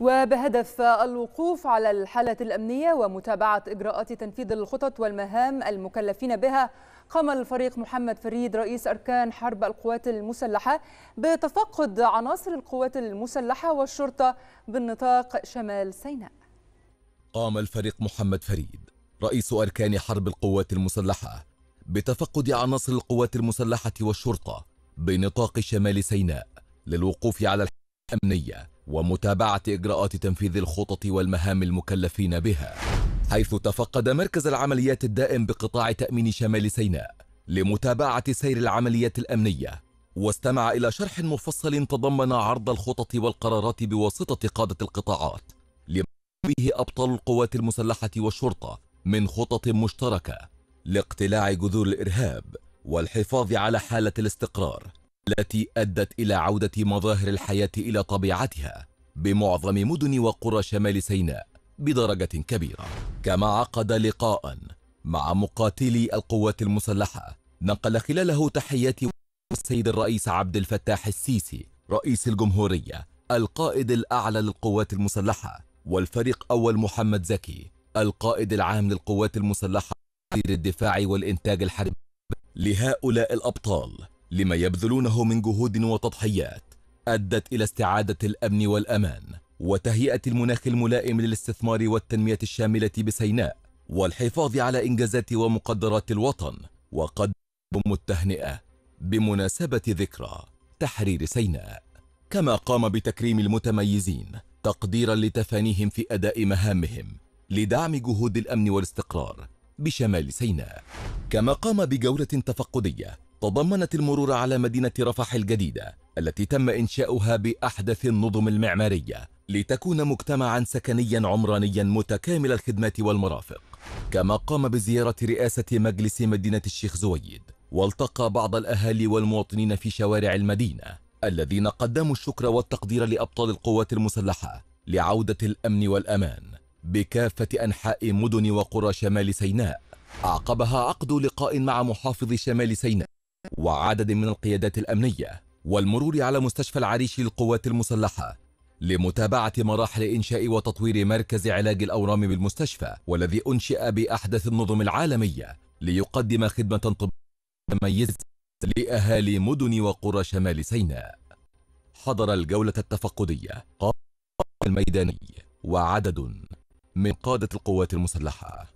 وبهدف الوقوف على الحالة الأمنية ومتابعة إجراءات تنفيذ الخطط والمهام المكلفين بها قام الفريق محمد فريد رئيس أركان حرب القوات المسلحة بتفقد عناصر القوات المسلحة والشرطة بالنطاق شمال سيناء قام الفريق محمد فريد رئيس أركان حرب القوات المسلحة بتفقد عناصر القوات المسلحة والشرطة بنطاق شمال سيناء للوقوف على الحالة الأمنية ومتابعة إجراءات تنفيذ الخطط والمهام المكلفين بها حيث تفقد مركز العمليات الدائم بقطاع تأمين شمال سيناء لمتابعة سير العمليات الأمنية واستمع إلى شرح مفصل تضمن عرض الخطط والقرارات بواسطة قادة القطاعات لما به أبطال القوات المسلحة والشرطة من خطط مشتركة لاقتلاع جذور الإرهاب والحفاظ على حالة الاستقرار التي أدت إلى عودة مظاهر الحياة إلى طبيعتها بمعظم مدن وقرى شمال سيناء بدرجة كبيرة كما عقد لقاء مع مقاتلي القوات المسلحة نقل خلاله تحيات السيد الرئيس عبد الفتاح السيسي رئيس الجمهورية القائد الأعلى للقوات المسلحة والفريق أول محمد زكي القائد العام للقوات المسلحة الدفاع والإنتاج الحربي لهؤلاء الأبطال لما يبذلونه من جهود وتضحيات أدت إلى استعادة الأمن والأمان وتهيئة المناخ الملائم للاستثمار والتنمية الشاملة بسيناء والحفاظ على إنجازات ومقدرات الوطن وقد التهنئة بمناسبة ذكرى تحرير سيناء كما قام بتكريم المتميزين تقديرا لتفانيهم في أداء مهامهم لدعم جهود الأمن والاستقرار بشمال سيناء كما قام بجولة تفقدية تضمنت المرور على مدينة رفح الجديدة التي تم إنشاؤها بأحدث النظم المعمارية لتكون مجتمعا سكنيا عمرانيا متكامل الخدمات والمرافق كما قام بزيارة رئاسة مجلس مدينة الشيخ زويد والتقى بعض الأهالي والمواطنين في شوارع المدينة الذين قدموا الشكر والتقدير لأبطال القوات المسلحة لعودة الأمن والأمان بكافة أنحاء مدن وقرى شمال سيناء عقبها عقد لقاء مع محافظ شمال سيناء وعدد من القيادات الأمنية والمرور على مستشفى العريش للقوات المسلحة لمتابعة مراحل إنشاء وتطوير مركز علاج الأورام بالمستشفى والذي أنشئ بأحدث النظم العالمية ليقدم خدمة طبية مميزة لأهالي مدن وقرى شمال سيناء حضر الجولة التفقدية الميداني وعدد من قادة القوات المسلحة